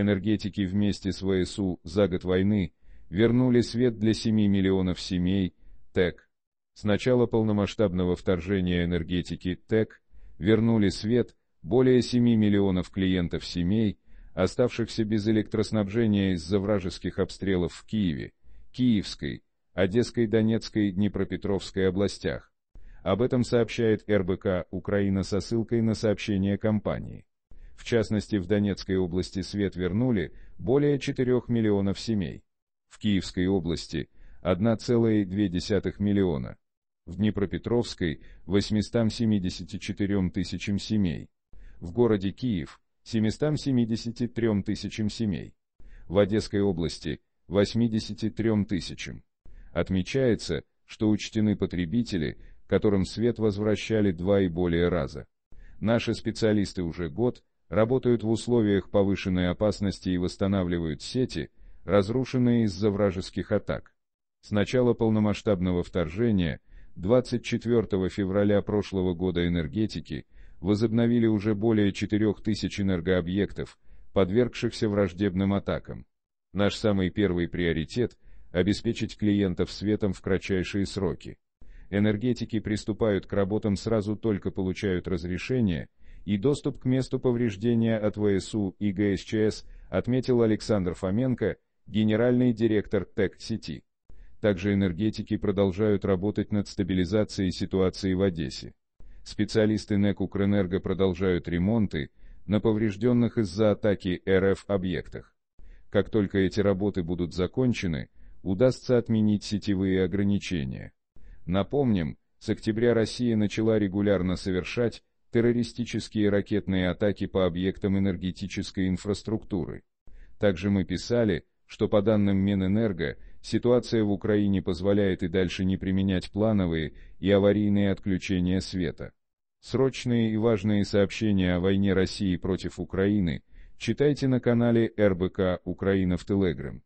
энергетики вместе с ВСУ за год войны вернули свет для 7 миллионов семей ТЭК. С начала полномасштабного вторжения энергетики ТЭК вернули свет более 7 миллионов клиентов семей, оставшихся без электроснабжения из-за вражеских обстрелов в Киеве, Киевской, Одесской, Донецкой и Днепропетровской областях. Об этом сообщает РБК «Украина» со ссылкой на сообщение компании. В частности, в Донецкой области свет вернули более 4 миллионов семей. В Киевской области 1,2 миллиона. В Днепропетровской 874 тысячам семей. В городе Киев 773 тысячам семей. В Одесской области 83 тысячам. Отмечается, что учтены потребители, которым свет возвращали два и более раза. Наши специалисты уже год работают в условиях повышенной опасности и восстанавливают сети, разрушенные из-за вражеских атак. С начала полномасштабного вторжения 24 февраля прошлого года энергетики возобновили уже более 4000 энергообъектов, подвергшихся враждебным атакам. Наш самый первый приоритет – обеспечить клиентов светом в кратчайшие сроки. Энергетики приступают к работам сразу только получают разрешение – и доступ к месту повреждения от ВСУ и ГСЧС, отметил Александр Фоменко, генеральный директор ТЭК-сети. Также энергетики продолжают работать над стабилизацией ситуации в Одессе. Специалисты НЭК «Укрэнерго» продолжают ремонты на поврежденных из-за атаки РФ объектах. Как только эти работы будут закончены, удастся отменить сетевые ограничения. Напомним, с октября Россия начала регулярно совершать террористические ракетные атаки по объектам энергетической инфраструктуры. Также мы писали, что по данным Минэнерго, ситуация в Украине позволяет и дальше не применять плановые и аварийные отключения света. Срочные и важные сообщения о войне России против Украины читайте на канале РБК «Украина в Телеграм».